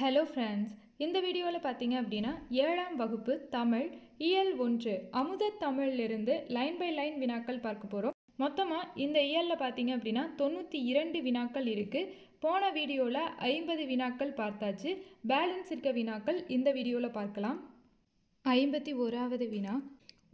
hello friends இந்த வீடியோவில் பார்த்தீங்க அப்படின்னா ஏழாம் வகுப்பு தமிழ் இயல் ஒன்று அமுத இருந்து லைன் பை லைன் வினாக்கள் பார்க்க போகிறோம் மொத்தமாக இந்த இயலில் பார்த்தீங்க அப்படின்னா தொண்ணூற்றி இரண்டு வினாக்கள் இருக்குது போன வீடியோவில் ஐம்பது வினாக்கள் பார்த்தாச்சு பேலன்ஸ் இருக்க வினாக்கள் இந்த வீடியோவில் பார்க்கலாம் ஐம்பத்தி ஓராவது வினா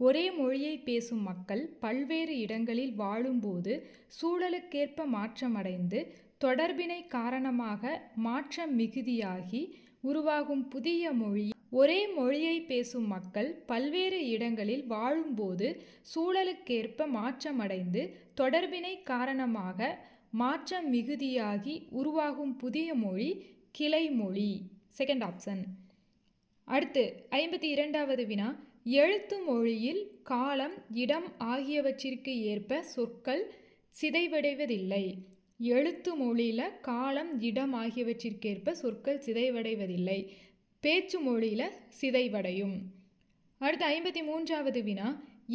ஒரே மொழியை பேசும் மக்கள் பல்வேறு இடங்களில் வாழும்போது சூழலுக்கேற்ப மாற்றமடைந்து தொடர்பினை காரணமாக மாற்றம் மிகுதியாகி உருவாகும் புதிய மொழி ஒரே மொழியை பேசும் மக்கள் பல்வேறு இடங்களில் வாழும்போது சூழலுக்கேற்ப மாற்றமடைந்து தொடர்பினை காரணமாக மாற்றம் மிகுதியாகி உருவாகும் புதிய மொழி கிளை மொழி செகண்ட் ஆப்ஷன் அடுத்து ஐம்பத்தி இரண்டாவது வினா எழுத்து மொழியில் காலம் இடம் ஆகியவற்றிற்கு ஏற்ப சொற்கள் சிதைவடைவதில்லை எழுத்து மொழியில் காலம் இடம் ஆகியவற்றிற்கேற்ப சொற்கள் சிதைவடைவதில்லை பேச்சு மொழியில் சிதைவடையும் அடுத்து ஐம்பத்தி மூன்றாவது வினா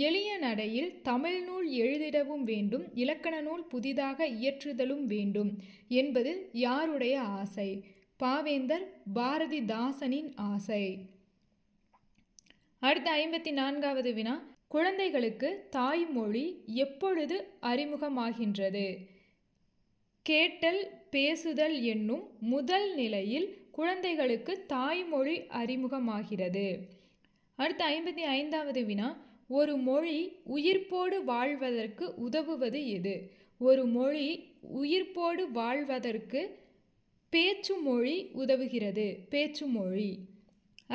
எளிய நடையில் தமிழ் நூல் எழுதிடவும் வேண்டும் இலக்கண நூல் புதிதாக இயற்றுதலும் வேண்டும் என்பது யாருடைய ஆசை பாவேந்தர் பாரதிதாசனின் ஆசை அடுத்த ஐம்பத்தி நான்காவது வினா குழந்தைகளுக்கு தாய்மொழி எப்பொழுது அறிமுகமாகின்றது கேட்டல் பேசுதல் என்னும் முதல் நிலையில் குழந்தைகளுக்கு தாய்மொழி அறிமுகமாகிறது அடுத்து ஐம்பத்தி ஐந்தாவது வினா ஒரு மொழி உயிர்ப்போடு வாழ்வதற்கு உதவுவது எது ஒரு மொழி உயிர்ப்போடு வாழ்வதற்கு பேச்சு மொழி உதவுகிறது பேச்சு மொழி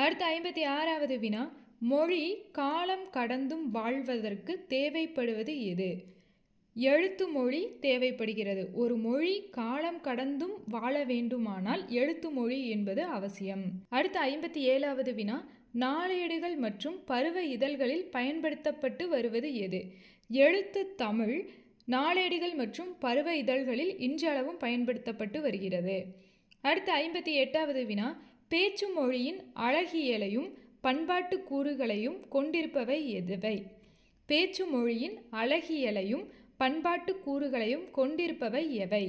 அடுத்து ஐம்பத்தி ஆறாவது வினா மொழி காலம் கடந்தும் வாழ்வதற்கு தேவைப்படுவது எது எழுத்து மொழி தேவைப்படுகிறது ஒரு மொழி காலம் கடந்தும் வாழ வேண்டுமானால் எழுத்து மொழி என்பது அவசியம் அடுத்த ஐம்பத்தி ஏழாவது வினா நாளேடுகள் மற்றும் பருவ இதழ்களில் பயன்படுத்தப்பட்டு வருவது எது எழுத்து தமிழ் நாளேடுகள் மற்றும் பருவ இதழ்களில் இன்றளவும் பயன்படுத்தப்பட்டு வருகிறது அடுத்த ஐம்பத்தி எட்டாவது வினா பேச்சு மொழியின் அழகியலையும் பண்பாட்டு கூறுகளையும் கொண்டிருப்பவை எதுவை பேச்சு மொழியின் அழகியலையும் பண்பாட்டு கூறுகளையும் கொண்டிருப்பவை எவை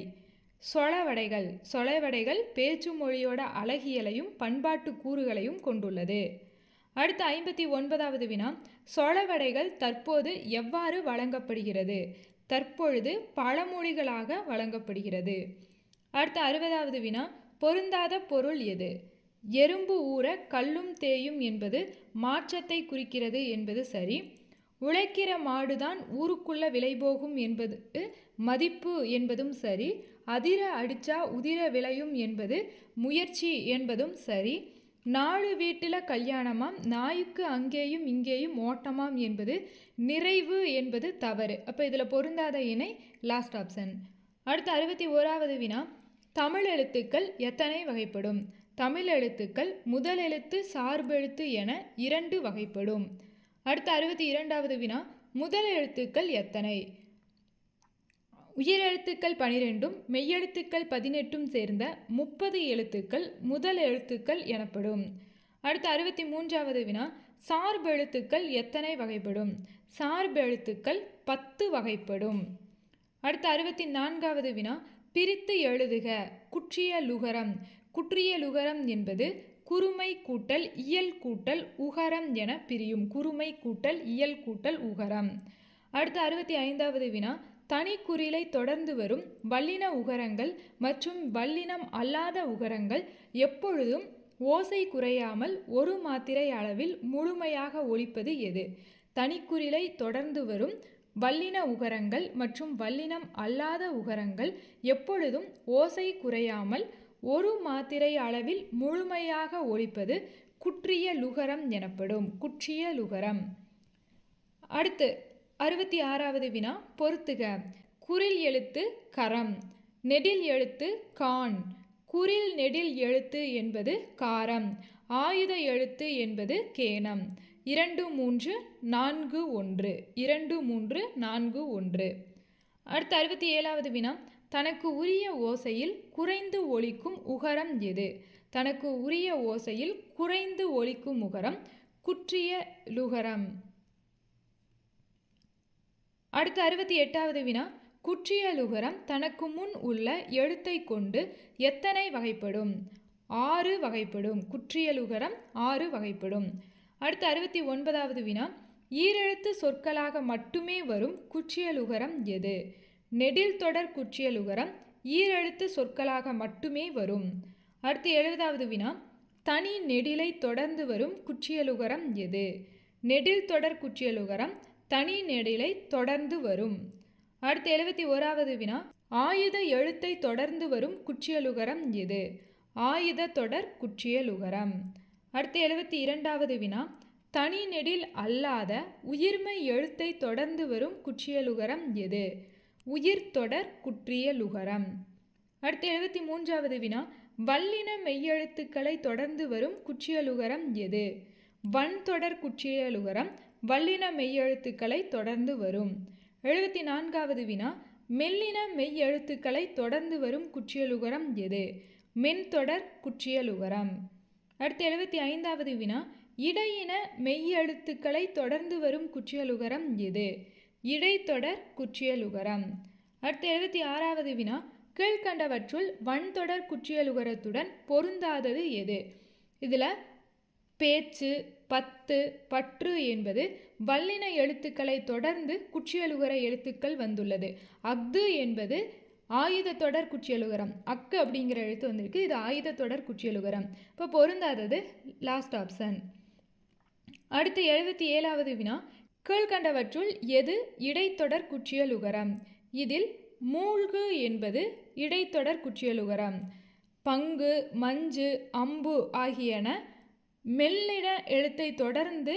சொலவடைகள் சொலவடைகள் பேச்சு மொழியோட அழகியலையும் பண்பாட்டு கூறுகளையும் கொண்டுள்ளது அடுத்த ஐம்பத்தி ஒன்பதாவது வினா சொலவடைகள் தற்போது எவ்வாறு வழங்கப்படுகிறது தற்பொழுது பழமொழிகளாக வழங்கப்படுகிறது அடுத்த அறுபதாவது வினா பொருந்தாத பொருள் எது எறும்பு ஊற கல்லும் தேயும் என்பது மாற்றத்தை குறிக்கிறது என்பது சரி உழைக்கிற மாடுதான் ஊருக்குள்ள விலை போகும் என்பது மதிப்பு என்பதும் சரி அதிர அடிச்சா உதிர விளையும் என்பது முயற்சி என்பதும் சரி நாலு வீட்டில் கல்யாணமாம் நாய்க்கு அங்கேயும் இங்கேயும் ஓட்டமாம் என்பது நிறைவு என்பது தவறு அப்போ இதில் பொருந்தாத இணை லாஸ்ட் ஆப்ஷன் அடுத்து அறுபத்தி ஓராவது வினா தமிழ் எழுத்துக்கள் எத்தனை வகைப்படும் தமிழ் எழுத்துக்கள் முதல் எழுத்து சார்பெழுத்து என இரண்டு வகைப்படும் அடுத்து அறுபத்தி இரண்டாவது வினா முதல் எழுத்துக்கள் எத்தனை உயிரெழுத்துக்கள் பனிரெண்டும் மெய்யெழுத்துக்கள் பதினெட்டும் சேர்ந்த முப்பது எழுத்துக்கள் முதல் எழுத்துக்கள் எனப்படும் அடுத்து அறுபத்தி மூன்றாவது வினா சார்பு எழுத்துக்கள் எத்தனை வகைப்படும் சார்பு எழுத்துக்கள் பத்து வகைப்படும் அடுத்து அறுபத்தி நான்காவது வினா பிரித்து எழுதுக குற்றிய லுகரம் குற்றிய லுகரம் என்பது குறுமை கூட்டல் இயல் கூட்டல் உகரம் என பிரியும் குறுமை கூட்டல் இயல் கூட்டல் உகரம் அடுத்து அறுபத்தி ஐந்தாவது வினா தனி குறிலை தொடர்ந்து வரும் வல்லின உகரங்கள் மற்றும் வல்லினம் அல்லாத உகரங்கள் எப்பொழுதும் ஓசை குறையாமல் ஒரு மாத்திரை அளவில் முழுமையாக ஒழிப்பது எது தனிக்குறிலை தொடர்ந்து வரும் வல்லின உகரங்கள் மற்றும் வல்லினம் அல்லாத உகரங்கள் எப்பொழுதும் ஓசை குறையாமல் ஒரு மாத்திரை அளவில் முழுமையாக ஒழிப்பது குற்றிய லுகரம் எனப்படும் குற்றிய லுகரம் அடுத்து அறுபத்தி ஆறாவது வினா பொறுத்துக குரில் எழுத்து கரம் நெடில் எழுத்து கான் குரில் நெடில் எழுத்து என்பது காரம் ஆயுத எழுத்து என்பது கேனம் இரண்டு மூன்று நான்கு ஒன்று இரண்டு மூன்று நான்கு ஒன்று அடுத்து அறுபத்தி ஏழாவது வினா தனக்கு உரிய ஓசையில் குறைந்து ஒழிக்கும் உகரம் எது தனக்கு உரிய ஓசையில் குறைந்து ஒழிக்கும் உகரம் குற்றிய லுகரம் அடுத்து அறுபத்தி எட்டாவது வினா குற்றியலுகரம் தனக்கு முன் உள்ள எழுத்தை கொண்டு எத்தனை வகைப்படும் ஆறு வகைப்படும் குற்றியலுகரம் ஆறு வகைப்படும் அடுத்து அறுபத்தி ஒன்பதாவது வினா ஈரெழுத்து சொற்களாக மட்டுமே வரும் குற்றியலுகரம் எது நெடில் தொடர் குற்றியல் உகரம் ஈரெழுத்து சொற்களாக மட்டுமே வரும் அடுத்து எழுபதாவது வினா தனி நெடிலை தொடர்ந்து வரும் குச்சியலுகரம் எது நெடில் தொடர் குச்சியலுகரம் தனி நெடிலை தொடர்ந்து வரும் அடுத்து எழுபத்தி ஓராவது வினா ஆயுத எழுத்தை தொடர்ந்து வரும் குச்சியலுகரம் எது ஆயுத தொடர் குற்றியலுகரம் அடுத்து எழுபத்தி இரண்டாவது வினா தனி நெடில் அல்லாத உயிர்மை எழுத்தை தொடர்ந்து வரும் குச்சியலுகரம் எது குற்றிய குற்றியலுகரம் அடுத்து எழுபத்தி மூன்றாவது வினா வல்லின மெய்யெழுத்துக்களை தொடர்ந்து வரும் குற்றியலுகரம் எது வன்தொடர் குற்றியலுகரம் வல்லின மெய்யெழுத்துக்களை தொடர்ந்து வரும் எழுபத்தி நான்காவது வினா மெல்லின மெய்யெழுத்துக்களை தொடர்ந்து வரும் குற்றியலுகரம் எது மென்தொடர் குற்றியலுகரம் அடுத்து எழுபத்தி ஐந்தாவது வினா இடையின மெய்யெழுத்துக்களை தொடர்ந்து வரும் குற்றியலுகரம் எது இடைத்தொடர் குற்றியலுகரம் அடுத்து எழுபத்தி ஆறாவது வினா கீழ்கண்டவற்றுள் வன்தொடர் குற்றியலுகரத்துடன் பொருந்தாதது எது இதில் பேச்சு பத்து பற்று என்பது வல்லின எழுத்துக்களை தொடர்ந்து குற்றியலுகர எழுத்துக்கள் வந்துள்ளது அஃது என்பது ஆயுத தொடர் குற்றியலுகரம் அக்கு அப்படிங்கிற எழுத்து வந்திருக்கு இது ஆயுத தொடர் குற்றியலுகரம் இப்போ பொருந்தாதது லாஸ்ட் ஆப்ஷன் அடுத்து எழுபத்தி ஏழாவது வினா கீழ்கண்டவற்றுள் எது இடைத்தொடர் குற்றியலுகரம் இதில் மூழ்கு என்பது இடைத்தொடர் குற்றியலுகரம் பங்கு மஞ்சு அம்பு ஆகியன மெல்லிட எழுத்தை தொடர்ந்து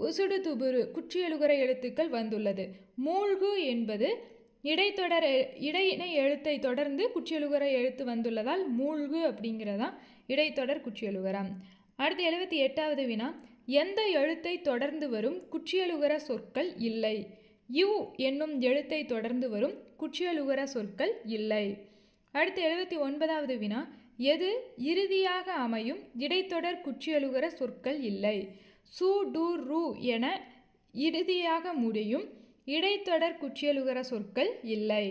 குசுடு துபுரு குற்றியலுகர எழுத்துக்கள் வந்துள்ளது மூழ்கு என்பது இடைத்தொடர் இடையினை எழுத்தை தொடர்ந்து குற்றியலுகர எழுத்து வந்துள்ளதால் மூழ்கு அப்படிங்கிறதான் இடைத்தொடர் குற்றியலுகரம் அடுத்து எழுபத்தி எட்டாவது வினா எந்த எழுத்தை தொடர்ந்து வரும் குற்றியலுகர சொற்கள் இல்லை யு என்னும் எழுத்தை தொடர்ந்து வரும் குற்றியலுகர சொற்கள் இல்லை அடுத்து எழுபத்தி ஒன்பதாவது வினா எது இறுதியாக அமையும் இடைத்தொடர் குற்றியலுகர சொற்கள் இல்லை சு டு ரு என இறுதியாக முடியும் இடைத்தொடர் குற்றியலுகர சொற்கள் இல்லை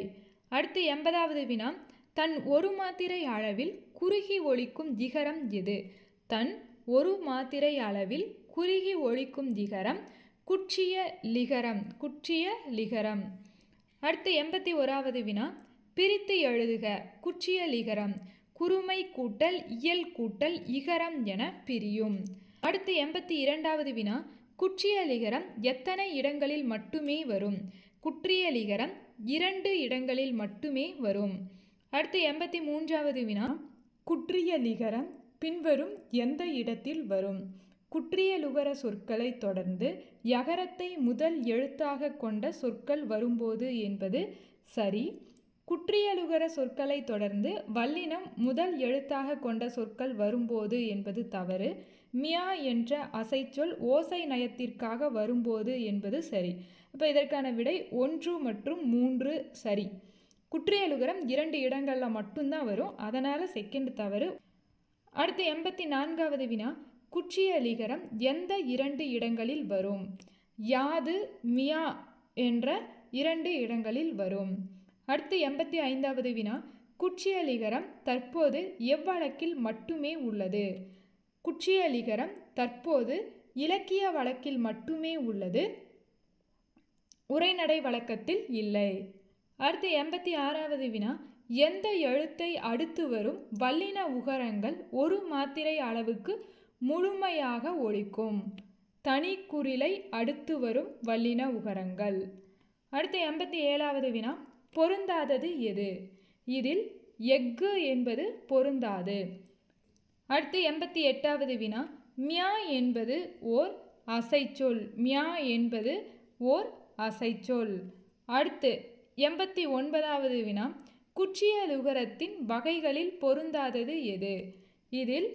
அடுத்து எண்பதாவது வினா தன் ஒரு மாத்திரை அளவில் குறுகி ஒழிக்கும் திகரம் எது தன் ஒரு மாத்திரை அளவில் குறுகி ஒழிக்கும் திகரம் குற்றிய லிகரம் குற்றிய லிகரம் அடுத்து எண்பத்தி ஓராவது வினா பிரித்து எழுதுக குற்றிய லிகரம் குறுமை கூட்டல் இயல் கூட்டல் இகரம் என பிரியும் அடுத்து எண்பத்தி இரண்டாவது வினா லிகரம் எத்தனை இடங்களில் மட்டுமே வரும் குற்றியலிகரம் இரண்டு இடங்களில் மட்டுமே வரும் அடுத்து எண்பத்தி மூன்றாவது வினா குற்றிய லிகரம் பின்வரும் எந்த இடத்தில் வரும் குற்றியலுகர சொற்களை தொடர்ந்து யகரத்தை முதல் எழுத்தாக கொண்ட சொற்கள் வரும்போது என்பது சரி குற்றியலுகர சொற்களை தொடர்ந்து வல்லினம் முதல் எழுத்தாக கொண்ட சொற்கள் வரும்போது என்பது தவறு மியா என்ற அசைச்சொல் ஓசை நயத்திற்காக வரும்போது என்பது சரி இப்போ இதற்கான விடை ஒன்று மற்றும் மூன்று சரி குற்றியலுகரம் இரண்டு இடங்களில் மட்டும்தான் வரும் அதனால் செகண்ட் தவறு அடுத்து எண்பத்தி நான்காவது வினா குச்சியலிகரம் எந்த இரண்டு இடங்களில் வரும் யாது மியா என்ற இரண்டு இடங்களில் வரும் அடுத்து எண்பத்தி ஐந்தாவது வினா குச்சியலிகரம் தற்போது எவ்வழக்கில் மட்டுமே உள்ளது குச்சியலிகரம் தற்போது இலக்கிய வழக்கில் மட்டுமே உள்ளது உரைநடை வழக்கத்தில் இல்லை அடுத்து எண்பத்தி ஆறாவது வினா எந்த எழுத்தை அடுத்து வரும் வல்லின உகரங்கள் ஒரு மாத்திரை அளவுக்கு முழுமையாக ஒழிக்கும் தனி அடுத்து வரும் வல்லின உகரங்கள் அடுத்து எண்பத்தி ஏழாவது வினா பொருந்தாதது எது இதில் எஃகு என்பது பொருந்தாது அடுத்து எண்பத்தி எட்டாவது வினா மியா என்பது ஓர் அசைச்சொல் மியா என்பது ஓர் அசைச்சொல் அடுத்து எண்பத்தி ஒன்பதாவது வினா குற்றியலுகரத்தின் வகைகளில் பொருந்தாதது எது இதில்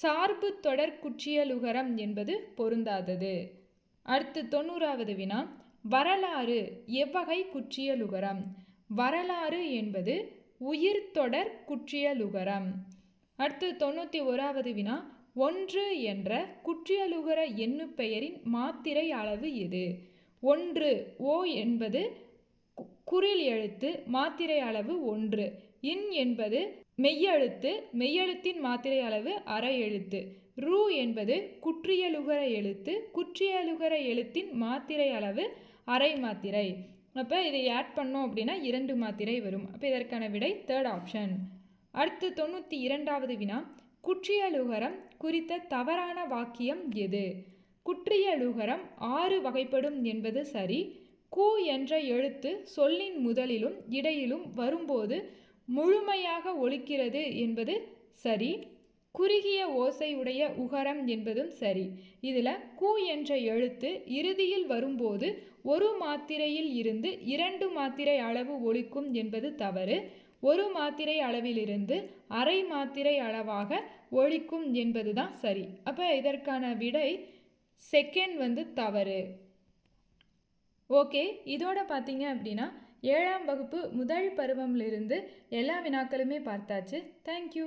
சார்பு தொடர் குற்றியலுகரம் என்பது பொருந்தாதது அடுத்து தொண்ணூறாவது வினா வரலாறு எவ்வகை குற்றியலுகரம் வரலாறு என்பது உயிர் தொடர் குற்றியலுகரம் அடுத்து தொண்ணூற்றி ஓராவது வினா ஒன்று என்ற குற்றியலுகர எண்ணு பெயரின் மாத்திரை அளவு எது ஒன்று ஓ என்பது குரில் எழுத்து மாத்திரை அளவு ஒன்று இன் என்பது மெய்யெழுத்து மெய்யெழுத்தின் மாத்திரை அளவு அரை எழுத்து ரூ என்பது குற்றியலுகர எழுத்து குற்றியலுகர எழுத்தின் மாத்திரை அளவு அரை மாத்திரை அப்போ இதை ஆட் பண்ணோம் அப்படின்னா இரண்டு மாத்திரை வரும் அப்போ இதற்கான விடை தேர்ட் ஆப்ஷன் அடுத்து தொண்ணூற்றி இரண்டாவது வினா குற்றியலுகரம் குறித்த தவறான வாக்கியம் எது குற்றியலுகரம் ஆறு வகைப்படும் என்பது சரி கு என்ற எழுத்து சொல்லின் முதலிலும் இடையிலும் வரும்போது முழுமையாக ஒழிக்கிறது என்பது சரி குறுகிய ஓசை உடைய உகரம் என்பதும் சரி இதில் கூ என்ற எழுத்து இறுதியில் வரும்போது ஒரு மாத்திரையில் இருந்து இரண்டு மாத்திரை அளவு ஒழிக்கும் என்பது தவறு ஒரு மாத்திரை அளவிலிருந்து அரை மாத்திரை அளவாக ஒழிக்கும் என்பது தான் சரி அப்போ இதற்கான விடை செகண்ட் வந்து தவறு ஓகே இதோட பார்த்தீங்க அப்படின்னா ஏழாம் வகுப்பு முதல் பருவம்லிருந்து எல்லா வினாக்களுமே பார்த்தாச்சு தேங்க்யூ